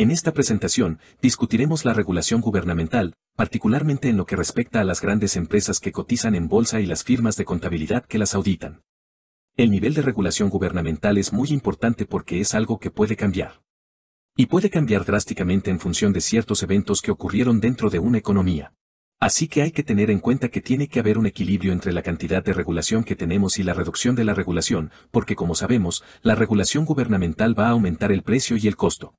En esta presentación, discutiremos la regulación gubernamental, particularmente en lo que respecta a las grandes empresas que cotizan en bolsa y las firmas de contabilidad que las auditan. El nivel de regulación gubernamental es muy importante porque es algo que puede cambiar. Y puede cambiar drásticamente en función de ciertos eventos que ocurrieron dentro de una economía. Así que hay que tener en cuenta que tiene que haber un equilibrio entre la cantidad de regulación que tenemos y la reducción de la regulación, porque como sabemos, la regulación gubernamental va a aumentar el precio y el costo.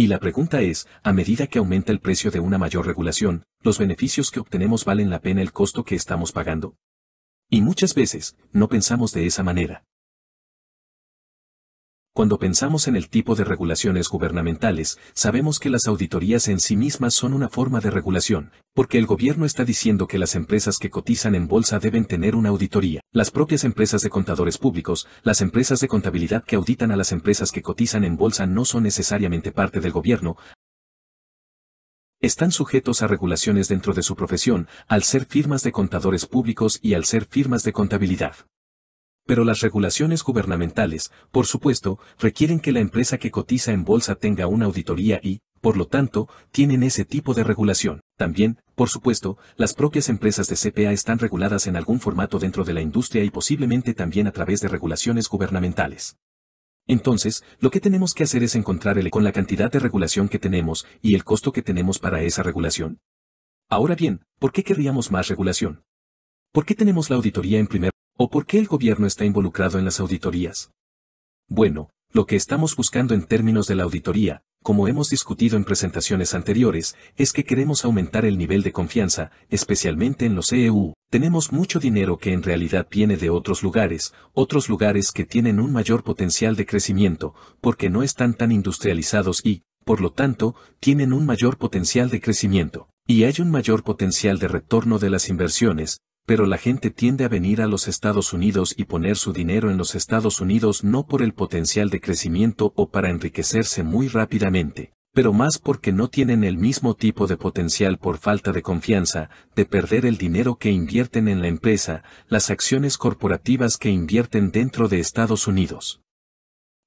Y la pregunta es, a medida que aumenta el precio de una mayor regulación, ¿los beneficios que obtenemos valen la pena el costo que estamos pagando? Y muchas veces, no pensamos de esa manera. Cuando pensamos en el tipo de regulaciones gubernamentales, sabemos que las auditorías en sí mismas son una forma de regulación, porque el gobierno está diciendo que las empresas que cotizan en bolsa deben tener una auditoría. Las propias empresas de contadores públicos, las empresas de contabilidad que auditan a las empresas que cotizan en bolsa no son necesariamente parte del gobierno, están sujetos a regulaciones dentro de su profesión, al ser firmas de contadores públicos y al ser firmas de contabilidad pero las regulaciones gubernamentales, por supuesto, requieren que la empresa que cotiza en bolsa tenga una auditoría y, por lo tanto, tienen ese tipo de regulación. También, por supuesto, las propias empresas de CPA están reguladas en algún formato dentro de la industria y posiblemente también a través de regulaciones gubernamentales. Entonces, lo que tenemos que hacer es encontrar el con la cantidad de regulación que tenemos y el costo que tenemos para esa regulación. Ahora bien, ¿por qué querríamos más regulación? ¿Por qué tenemos la auditoría en primer ¿O por qué el gobierno está involucrado en las auditorías? Bueno, lo que estamos buscando en términos de la auditoría, como hemos discutido en presentaciones anteriores, es que queremos aumentar el nivel de confianza, especialmente en los EU. Tenemos mucho dinero que en realidad viene de otros lugares, otros lugares que tienen un mayor potencial de crecimiento, porque no están tan industrializados y, por lo tanto, tienen un mayor potencial de crecimiento. Y hay un mayor potencial de retorno de las inversiones, pero la gente tiende a venir a los Estados Unidos y poner su dinero en los Estados Unidos no por el potencial de crecimiento o para enriquecerse muy rápidamente, pero más porque no tienen el mismo tipo de potencial por falta de confianza, de perder el dinero que invierten en la empresa, las acciones corporativas que invierten dentro de Estados Unidos.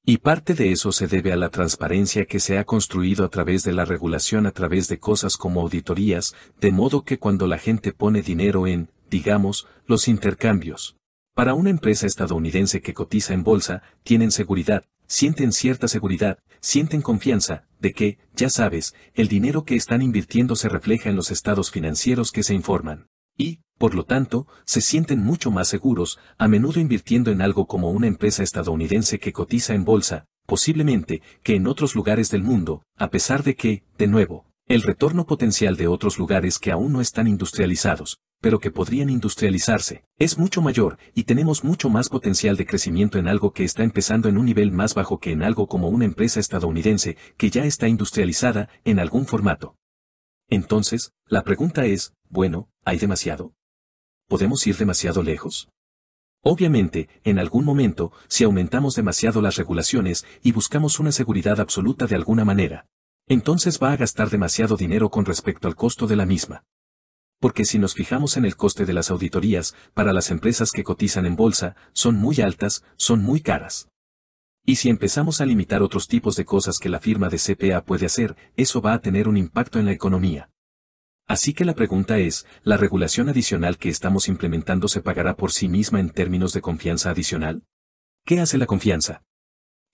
Y parte de eso se debe a la transparencia que se ha construido a través de la regulación a través de cosas como auditorías, de modo que cuando la gente pone dinero en digamos, los intercambios. Para una empresa estadounidense que cotiza en bolsa, tienen seguridad, sienten cierta seguridad, sienten confianza, de que, ya sabes, el dinero que están invirtiendo se refleja en los estados financieros que se informan. Y, por lo tanto, se sienten mucho más seguros, a menudo invirtiendo en algo como una empresa estadounidense que cotiza en bolsa, posiblemente, que en otros lugares del mundo, a pesar de que, de nuevo, el retorno potencial de otros lugares que aún no están industrializados, pero que podrían industrializarse, es mucho mayor, y tenemos mucho más potencial de crecimiento en algo que está empezando en un nivel más bajo que en algo como una empresa estadounidense que ya está industrializada en algún formato. Entonces, la pregunta es, bueno, ¿hay demasiado? ¿Podemos ir demasiado lejos? Obviamente, en algún momento, si aumentamos demasiado las regulaciones y buscamos una seguridad absoluta de alguna manera, entonces va a gastar demasiado dinero con respecto al costo de la misma porque si nos fijamos en el coste de las auditorías, para las empresas que cotizan en bolsa, son muy altas, son muy caras. Y si empezamos a limitar otros tipos de cosas que la firma de CPA puede hacer, eso va a tener un impacto en la economía. Así que la pregunta es, ¿la regulación adicional que estamos implementando se pagará por sí misma en términos de confianza adicional? ¿Qué hace la confianza?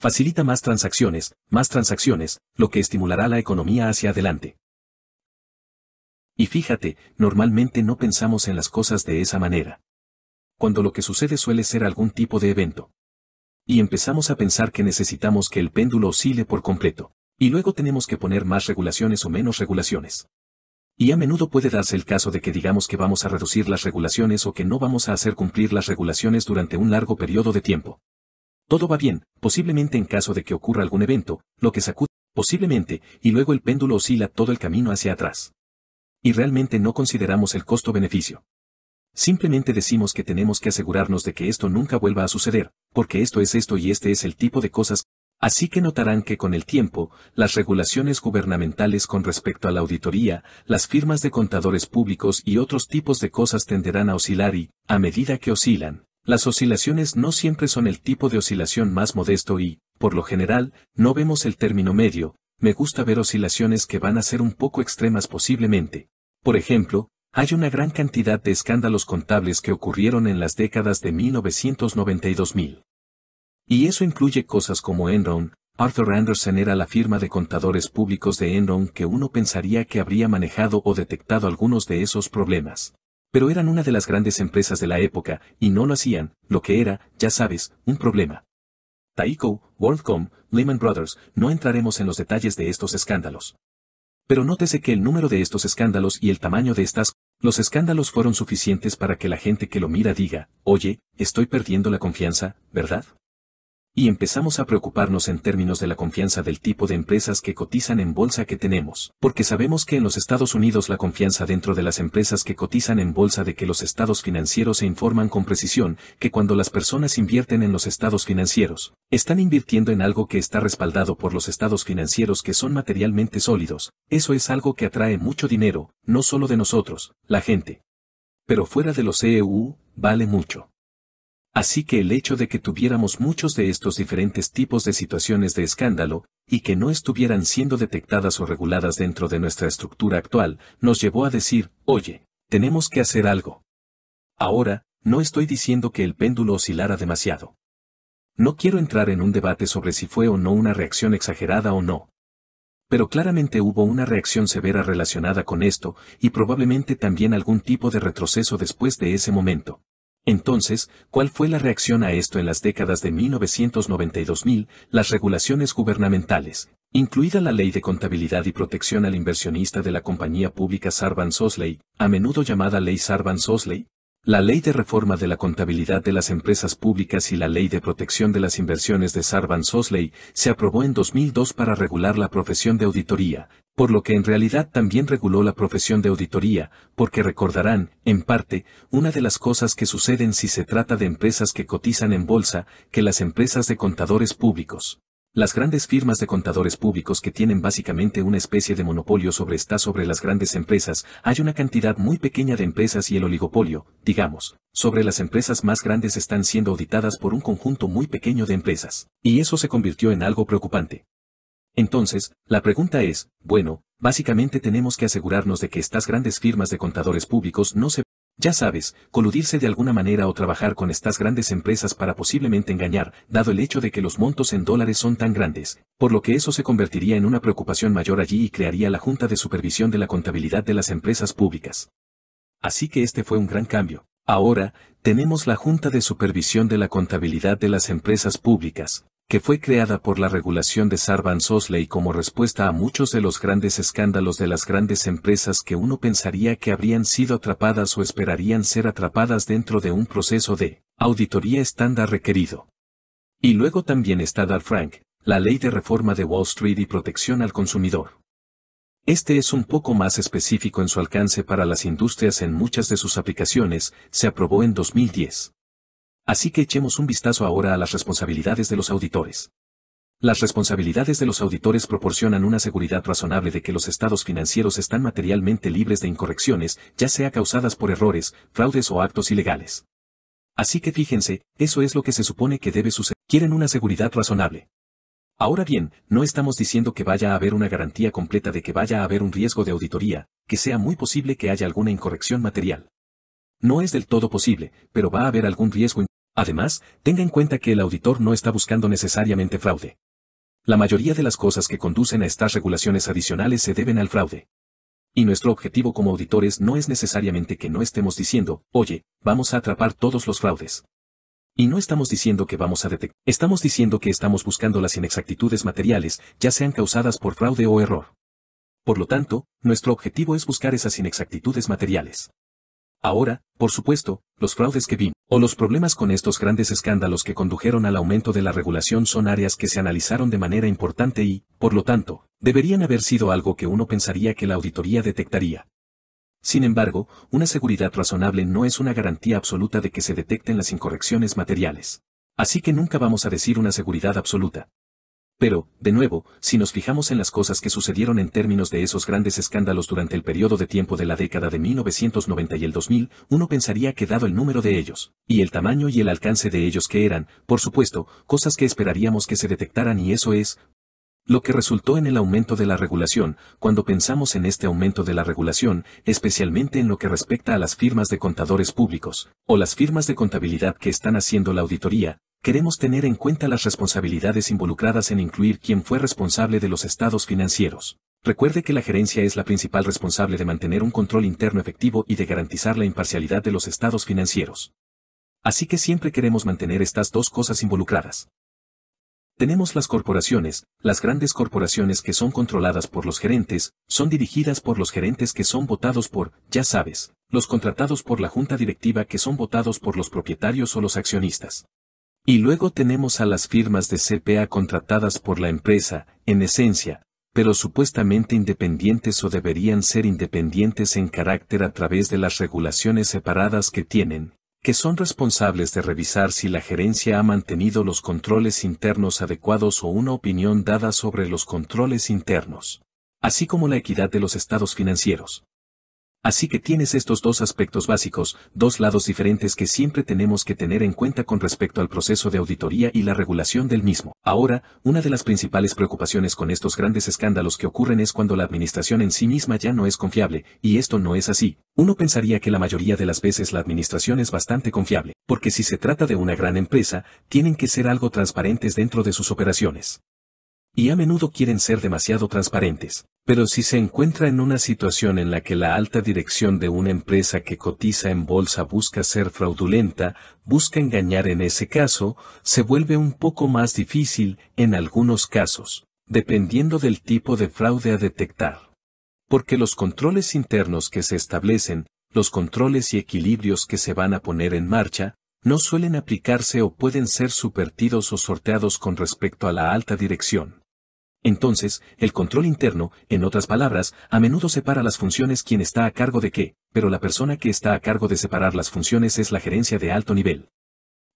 Facilita más transacciones, más transacciones, lo que estimulará la economía hacia adelante. Y fíjate, normalmente no pensamos en las cosas de esa manera. Cuando lo que sucede suele ser algún tipo de evento. Y empezamos a pensar que necesitamos que el péndulo oscile por completo. Y luego tenemos que poner más regulaciones o menos regulaciones. Y a menudo puede darse el caso de que digamos que vamos a reducir las regulaciones o que no vamos a hacer cumplir las regulaciones durante un largo periodo de tiempo. Todo va bien, posiblemente en caso de que ocurra algún evento, lo que sacude, posiblemente, y luego el péndulo oscila todo el camino hacia atrás y realmente no consideramos el costo-beneficio. Simplemente decimos que tenemos que asegurarnos de que esto nunca vuelva a suceder, porque esto es esto y este es el tipo de cosas. Así que notarán que con el tiempo, las regulaciones gubernamentales con respecto a la auditoría, las firmas de contadores públicos y otros tipos de cosas tenderán a oscilar y, a medida que oscilan, las oscilaciones no siempre son el tipo de oscilación más modesto y, por lo general, no vemos el término medio, me gusta ver oscilaciones que van a ser un poco extremas posiblemente, por ejemplo, hay una gran cantidad de escándalos contables que ocurrieron en las décadas de 1992 y Y eso incluye cosas como Enron, Arthur Anderson era la firma de contadores públicos de Enron que uno pensaría que habría manejado o detectado algunos de esos problemas. Pero eran una de las grandes empresas de la época, y no lo hacían, lo que era, ya sabes, un problema. Taiko, WorldCom, Lehman Brothers, no entraremos en los detalles de estos escándalos. Pero nótese que el número de estos escándalos y el tamaño de estas, los escándalos fueron suficientes para que la gente que lo mira diga, oye, estoy perdiendo la confianza, ¿verdad? y empezamos a preocuparnos en términos de la confianza del tipo de empresas que cotizan en bolsa que tenemos, porque sabemos que en los Estados Unidos la confianza dentro de las empresas que cotizan en bolsa de que los estados financieros se informan con precisión que cuando las personas invierten en los estados financieros, están invirtiendo en algo que está respaldado por los estados financieros que son materialmente sólidos, eso es algo que atrae mucho dinero, no solo de nosotros, la gente. Pero fuera de los EU, vale mucho. Así que el hecho de que tuviéramos muchos de estos diferentes tipos de situaciones de escándalo, y que no estuvieran siendo detectadas o reguladas dentro de nuestra estructura actual, nos llevó a decir, oye, tenemos que hacer algo. Ahora, no estoy diciendo que el péndulo oscilara demasiado. No quiero entrar en un debate sobre si fue o no una reacción exagerada o no. Pero claramente hubo una reacción severa relacionada con esto, y probablemente también algún tipo de retroceso después de ese momento. Entonces, ¿cuál fue la reacción a esto en las décadas de mil? Las regulaciones gubernamentales, incluida la Ley de Contabilidad y Protección al Inversionista de la compañía pública Sarban-Sosley, a menudo llamada Ley Sarban-Sosley, la Ley de Reforma de la Contabilidad de las Empresas Públicas y la Ley de Protección de las Inversiones de sarbanes Sosley se aprobó en 2002 para regular la profesión de auditoría, por lo que en realidad también reguló la profesión de auditoría, porque recordarán, en parte, una de las cosas que suceden si se trata de empresas que cotizan en bolsa, que las empresas de contadores públicos las grandes firmas de contadores públicos que tienen básicamente una especie de monopolio sobre está sobre las grandes empresas, hay una cantidad muy pequeña de empresas y el oligopolio, digamos, sobre las empresas más grandes están siendo auditadas por un conjunto muy pequeño de empresas. Y eso se convirtió en algo preocupante. Entonces, la pregunta es, bueno, básicamente tenemos que asegurarnos de que estas grandes firmas de contadores públicos no se ya sabes, coludirse de alguna manera o trabajar con estas grandes empresas para posiblemente engañar, dado el hecho de que los montos en dólares son tan grandes, por lo que eso se convertiría en una preocupación mayor allí y crearía la Junta de Supervisión de la Contabilidad de las Empresas Públicas. Así que este fue un gran cambio. Ahora, tenemos la Junta de Supervisión de la Contabilidad de las Empresas Públicas, que fue creada por la regulación de sarbanes Sosley como respuesta a muchos de los grandes escándalos de las grandes empresas que uno pensaría que habrían sido atrapadas o esperarían ser atrapadas dentro de un proceso de auditoría estándar requerido. Y luego también está Dodd-Frank, la ley de reforma de Wall Street y protección al consumidor. Este es un poco más específico en su alcance para las industrias en muchas de sus aplicaciones, se aprobó en 2010. Así que echemos un vistazo ahora a las responsabilidades de los auditores. Las responsabilidades de los auditores proporcionan una seguridad razonable de que los estados financieros están materialmente libres de incorrecciones, ya sea causadas por errores, fraudes o actos ilegales. Así que fíjense, eso es lo que se supone que debe suceder. Quieren una seguridad razonable. Ahora bien, no estamos diciendo que vaya a haber una garantía completa de que vaya a haber un riesgo de auditoría, que sea muy posible que haya alguna incorrección material. No es del todo posible, pero va a haber algún riesgo. Además, tenga en cuenta que el auditor no está buscando necesariamente fraude. La mayoría de las cosas que conducen a estas regulaciones adicionales se deben al fraude. Y nuestro objetivo como auditores no es necesariamente que no estemos diciendo, oye, vamos a atrapar todos los fraudes. Y no estamos diciendo que vamos a detectar, estamos diciendo que estamos buscando las inexactitudes materiales, ya sean causadas por fraude o error. Por lo tanto, nuestro objetivo es buscar esas inexactitudes materiales. Ahora, por supuesto, los fraudes que vi, o los problemas con estos grandes escándalos que condujeron al aumento de la regulación son áreas que se analizaron de manera importante y, por lo tanto, deberían haber sido algo que uno pensaría que la auditoría detectaría. Sin embargo, una seguridad razonable no es una garantía absoluta de que se detecten las incorrecciones materiales. Así que nunca vamos a decir una seguridad absoluta. Pero, de nuevo, si nos fijamos en las cosas que sucedieron en términos de esos grandes escándalos durante el periodo de tiempo de la década de 1990 y el 2000, uno pensaría que dado el número de ellos, y el tamaño y el alcance de ellos que eran, por supuesto, cosas que esperaríamos que se detectaran y eso es, lo que resultó en el aumento de la regulación, cuando pensamos en este aumento de la regulación, especialmente en lo que respecta a las firmas de contadores públicos, o las firmas de contabilidad que están haciendo la auditoría, Queremos tener en cuenta las responsabilidades involucradas en incluir quién fue responsable de los estados financieros. Recuerde que la gerencia es la principal responsable de mantener un control interno efectivo y de garantizar la imparcialidad de los estados financieros. Así que siempre queremos mantener estas dos cosas involucradas. Tenemos las corporaciones, las grandes corporaciones que son controladas por los gerentes, son dirigidas por los gerentes que son votados por, ya sabes, los contratados por la junta directiva que son votados por los propietarios o los accionistas. Y luego tenemos a las firmas de CPA contratadas por la empresa, en esencia, pero supuestamente independientes o deberían ser independientes en carácter a través de las regulaciones separadas que tienen, que son responsables de revisar si la gerencia ha mantenido los controles internos adecuados o una opinión dada sobre los controles internos, así como la equidad de los estados financieros. Así que tienes estos dos aspectos básicos, dos lados diferentes que siempre tenemos que tener en cuenta con respecto al proceso de auditoría y la regulación del mismo. Ahora, una de las principales preocupaciones con estos grandes escándalos que ocurren es cuando la administración en sí misma ya no es confiable, y esto no es así. Uno pensaría que la mayoría de las veces la administración es bastante confiable, porque si se trata de una gran empresa, tienen que ser algo transparentes dentro de sus operaciones. Y a menudo quieren ser demasiado transparentes. Pero si se encuentra en una situación en la que la alta dirección de una empresa que cotiza en bolsa busca ser fraudulenta, busca engañar en ese caso, se vuelve un poco más difícil, en algunos casos, dependiendo del tipo de fraude a detectar. Porque los controles internos que se establecen, los controles y equilibrios que se van a poner en marcha, no suelen aplicarse o pueden ser supertidos o sorteados con respecto a la alta dirección. Entonces, el control interno, en otras palabras, a menudo separa las funciones quien está a cargo de qué, pero la persona que está a cargo de separar las funciones es la gerencia de alto nivel.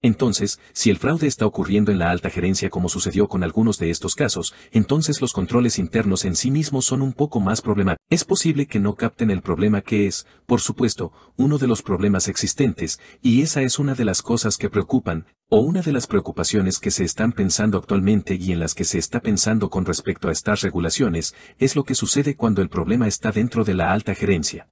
Entonces, si el fraude está ocurriendo en la alta gerencia como sucedió con algunos de estos casos, entonces los controles internos en sí mismos son un poco más problemáticos. Es posible que no capten el problema que es, por supuesto, uno de los problemas existentes, y esa es una de las cosas que preocupan, o una de las preocupaciones que se están pensando actualmente y en las que se está pensando con respecto a estas regulaciones, es lo que sucede cuando el problema está dentro de la alta gerencia.